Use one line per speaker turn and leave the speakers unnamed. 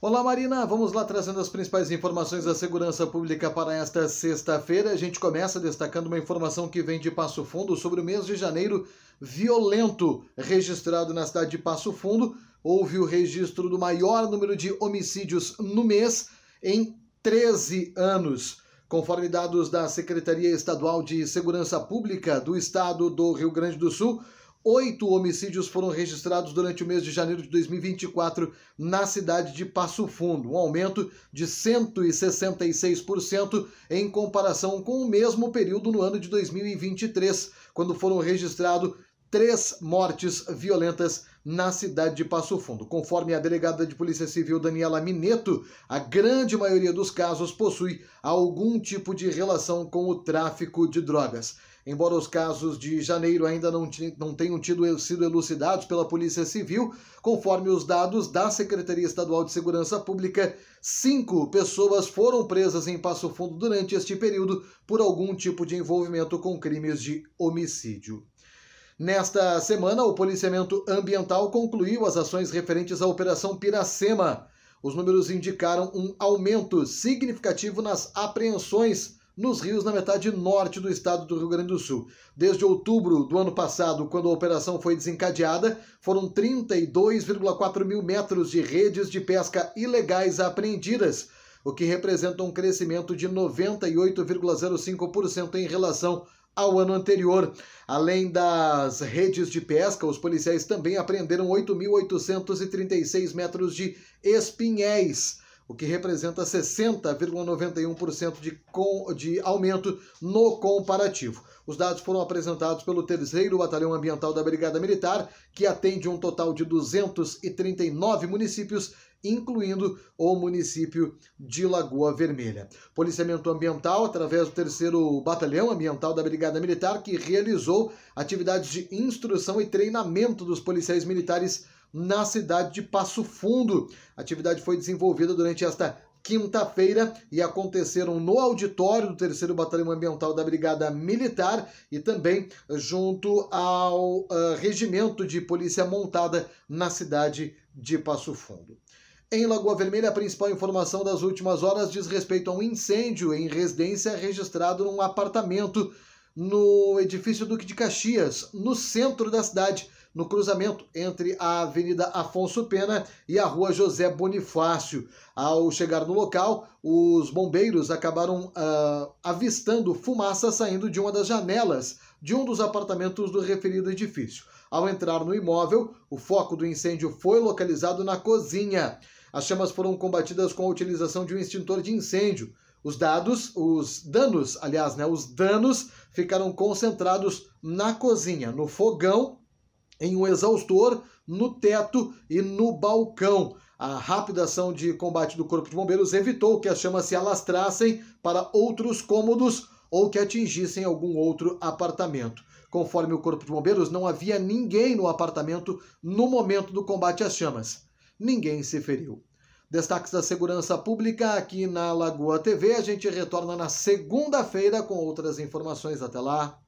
Olá, Marina. Vamos lá trazendo as principais informações da segurança pública para esta sexta-feira. A gente começa destacando uma informação que vem de Passo Fundo sobre o mês de janeiro violento registrado na cidade de Passo Fundo. Houve o registro do maior número de homicídios no mês em 13 anos. Conforme dados da Secretaria Estadual de Segurança Pública do Estado do Rio Grande do Sul, Oito homicídios foram registrados durante o mês de janeiro de 2024 na cidade de Passo Fundo, um aumento de 166% em comparação com o mesmo período no ano de 2023, quando foram registrados três mortes violentas na cidade de Passo Fundo. Conforme a delegada de Polícia Civil Daniela Mineto, a grande maioria dos casos possui algum tipo de relação com o tráfico de drogas. Embora os casos de janeiro ainda não, não tenham tido, eh, sido elucidados pela Polícia Civil, conforme os dados da Secretaria Estadual de Segurança Pública, cinco pessoas foram presas em Passo Fundo durante este período por algum tipo de envolvimento com crimes de homicídio. Nesta semana, o policiamento ambiental concluiu as ações referentes à Operação Piracema. Os números indicaram um aumento significativo nas apreensões nos rios na metade norte do estado do Rio Grande do Sul. Desde outubro do ano passado, quando a operação foi desencadeada, foram 32,4 mil metros de redes de pesca ilegais apreendidas, o que representa um crescimento de 98,05% em relação ao ano anterior. Além das redes de pesca, os policiais também apreenderam 8.836 metros de espinhéis o que representa 60,91% de, com, de aumento no comparativo. Os dados foram apresentados pelo terceiro Batalhão Ambiental da Brigada Militar, que atende um total de 239 municípios, incluindo o município de Lagoa Vermelha. Policiamento Ambiental, através do terceiro Batalhão Ambiental da Brigada Militar, que realizou atividades de instrução e treinamento dos policiais militares na cidade de Passo Fundo. A atividade foi desenvolvida durante esta quinta-feira e aconteceram no auditório do 3 Batalhão Ambiental da Brigada Militar e também junto ao uh, Regimento de Polícia Montada na cidade de Passo Fundo. Em Lagoa Vermelha, a principal informação das últimas horas diz respeito a um incêndio em residência registrado num apartamento no edifício Duque de Caxias, no centro da cidade no cruzamento entre a Avenida Afonso Pena e a Rua José Bonifácio. Ao chegar no local, os bombeiros acabaram uh, avistando fumaça saindo de uma das janelas de um dos apartamentos do referido edifício. Ao entrar no imóvel, o foco do incêndio foi localizado na cozinha. As chamas foram combatidas com a utilização de um extintor de incêndio. Os dados, os danos, aliás, né, os danos ficaram concentrados na cozinha, no fogão em um exaustor, no teto e no balcão. A rápida ação de combate do Corpo de Bombeiros evitou que as chamas se alastrassem para outros cômodos ou que atingissem algum outro apartamento. Conforme o Corpo de Bombeiros, não havia ninguém no apartamento no momento do combate às chamas. Ninguém se feriu. Destaques da segurança pública aqui na Lagoa TV. A gente retorna na segunda-feira com outras informações. Até lá.